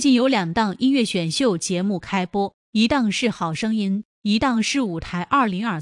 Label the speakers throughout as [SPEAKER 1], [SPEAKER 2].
[SPEAKER 1] 最近有两档音乐选秀节目开播，一档是《好声音》，一档是《舞台2023》。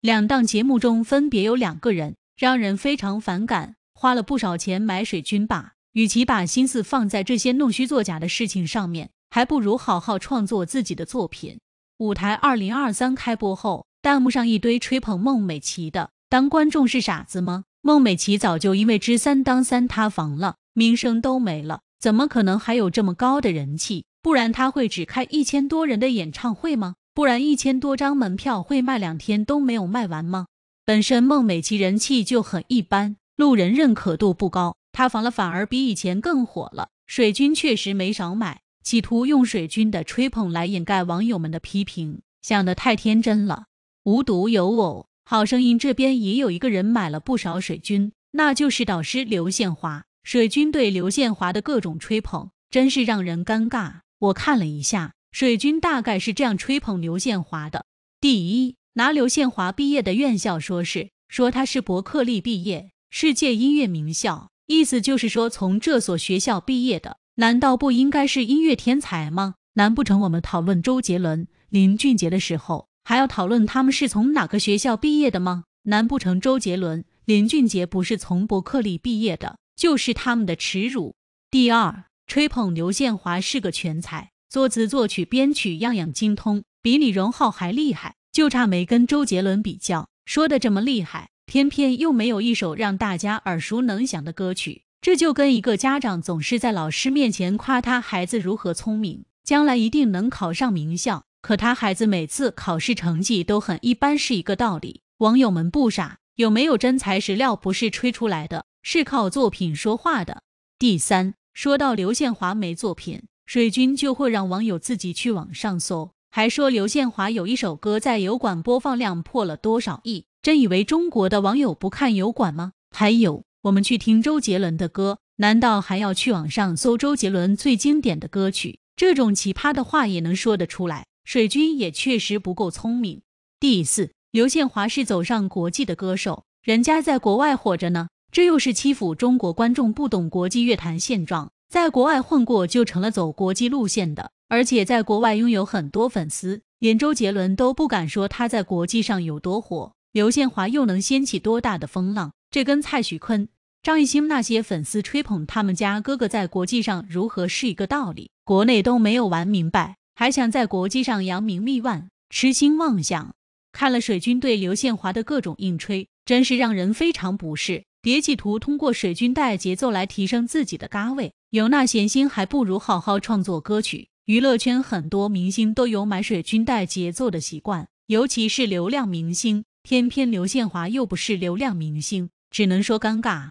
[SPEAKER 1] 两档节目中分别有两个人让人非常反感，花了不少钱买水军吧。与其把心思放在这些弄虚作假的事情上面，还不如好好创作自己的作品。《舞台2023》开播后，弹幕上一堆吹捧孟美岐的，当观众是傻子吗？孟美岐早就因为知三当三塌房了，名声都没了。怎么可能还有这么高的人气？不然他会只开一千多人的演唱会吗？不然一千多张门票会卖两天都没有卖完吗？本身孟美岐人气就很一般，路人认可度不高，塌房了反而比以前更火了。水军确实没少买，企图用水军的吹捧来掩盖网友们的批评，想得太天真了。无独有偶，好声音这边也有一个人买了不少水军，那就是导师刘宪华。水军对刘建华的各种吹捧真是让人尴尬。我看了一下，水军大概是这样吹捧刘建华的：第一，拿刘建华毕业的院校说事，说他是伯克利毕业，世界音乐名校，意思就是说从这所学校毕业的，难道不应该是音乐天才吗？难不成我们讨论周杰伦、林俊杰的时候，还要讨论他们是从哪个学校毕业的吗？难不成周杰伦、林俊杰不是从伯克利毕业的？就是他们的耻辱。第二，吹捧刘建华是个全才，作词、作曲、编曲样样精通，比李荣浩还厉害，就差没跟周杰伦比较，说的这么厉害，偏偏又没有一首让大家耳熟能详的歌曲，这就跟一个家长总是在老师面前夸他孩子如何聪明，将来一定能考上名校，可他孩子每次考试成绩都很一般是一个道理。网友们不傻，有没有真材实料不是吹出来的。是靠作品说话的。第三，说到刘宪华没作品，水军就会让网友自己去网上搜，还说刘宪华有一首歌在油管播放量破了多少亿，真以为中国的网友不看油管吗？还有，我们去听周杰伦的歌，难道还要去网上搜周杰伦最经典的歌曲？这种奇葩的话也能说得出来，水军也确实不够聪明。第四，刘宪华是走上国际的歌手，人家在国外火着呢。这又是欺负中国观众不懂国际乐坛现状，在国外混过就成了走国际路线的，而且在国外拥有很多粉丝，连周杰伦都不敢说他在国际上有多火。刘宪华又能掀起多大的风浪？这跟蔡徐坤、张艺兴那些粉丝吹捧他们家哥哥在国际上如何是一个道理。国内都没有玩明白，还想在国际上扬名立万，痴心妄想。看了水军对刘宪华的各种硬吹，真是让人非常不适。别企图通过水军带节奏来提升自己的咖位，有那闲心还不如好好创作歌曲。娱乐圈很多明星都有买水军带节奏的习惯，尤其是流量明星。偏偏刘宪华又不是流量明星，只能说尴尬。